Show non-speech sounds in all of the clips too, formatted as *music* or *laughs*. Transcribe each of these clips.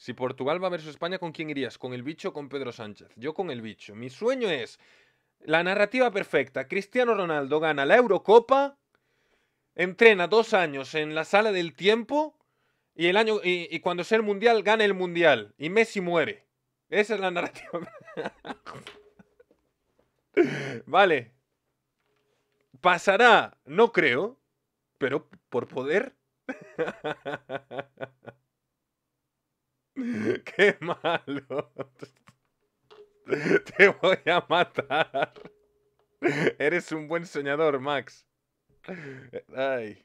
Si Portugal va versus España, ¿con quién irías? ¿Con el bicho o con Pedro Sánchez? Yo con el bicho. Mi sueño es la narrativa perfecta. Cristiano Ronaldo gana la Eurocopa, entrena dos años en la sala del tiempo y, el año, y, cuando sea el Mundial gana el Mundial y Messi muere. Esa es la narrativa. *laughs* vale. Pasará, no creo, pero por poder. *laughs* *laughs* Qué malo. *laughs* Te voy a matar. Eres un buen soñador, Max. Ay.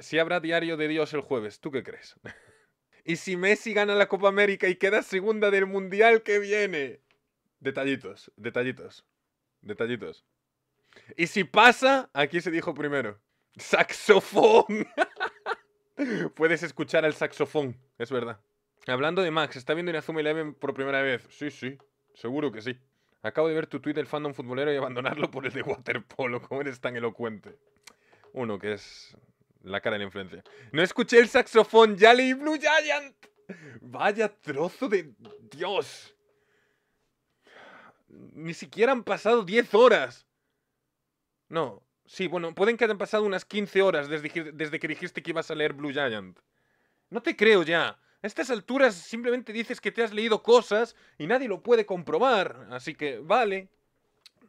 Si habrá diario de Dios el jueves, ¿tú qué crees? *laughs* ¿Y si Messi gana la Copa América y queda segunda del Mundial que viene? Detallitos, detallitos, detallitos. ¿Y si pasa? Aquí se dijo primero. ¡Saxofón! *laughs* Puedes escuchar el saxofón, es verdad. Hablando de Max, ¿está viendo Inazuma Eleven por primera vez? Sí, sí, seguro que sí. Acabo de ver tu tweet del fandom futbolero y abandonarlo por el de waterpolo. *laughs* ¿Cómo eres tan elocuente? Uno que es la cara de la influencia. No escuché el saxofón, Yali Blue Giant. Vaya trozo de Dios. Ni siquiera han pasado 10 horas. No, Sí, bueno, pueden que hayan pasado unas 15 horas desde, que dijiste que ibas a leer Blue Giant. No te creo ya. A estas alturas simplemente dices que te has leído cosas y nadie lo puede comprobar. Así que, vale.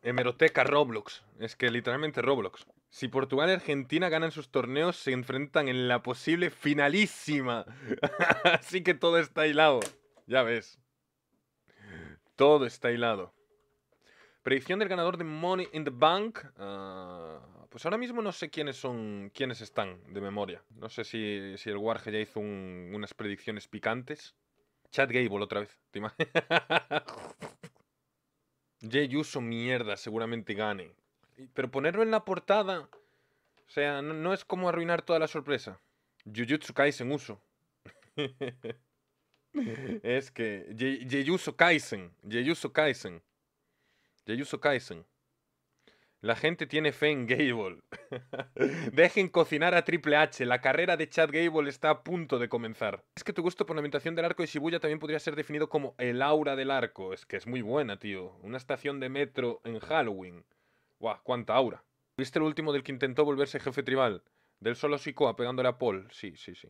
Hemeroteca Roblox. Es que literalmente Roblox. Si Portugal y Argentina ganan sus torneos, se enfrentan en la posible finalísima. *laughs* Así que todo está hilado. Ya ves. Todo está hilado. Predicción del ganador de Money in the Bank. Ah, pues ahora mismo no sé quiénes son, quiénes están de memoria. No sé si, el Warge ya hizo unas predicciones picantes. Chad Gable otra vez, ¿te *laughs* Uso, mierda, seguramente gane. Pero ponerlo en la portada, o sea, no, es como arruinar toda la sorpresa. Jujutsu Kaisen Uso. *laughs* es que Jey Uso Kaisen, Jey Kaisen. Yayuso Kaisen. La gente tiene fe en Gable. *laughs* Dejen cocinar a Triple H. La carrera de Chad Gable está a punto de comenzar. Es que tu gusto por la ambientación del arco de Shibuya también podría ser definido como el aura del arco. Es que es muy buena, tío. Una estación de metro en Halloween. ¡Guau! ¡Cuánta aura! ¿Viste el último del que intentó volverse jefe tribal? Del solo Sikoa pegándole a Paul. Sí, sí, sí.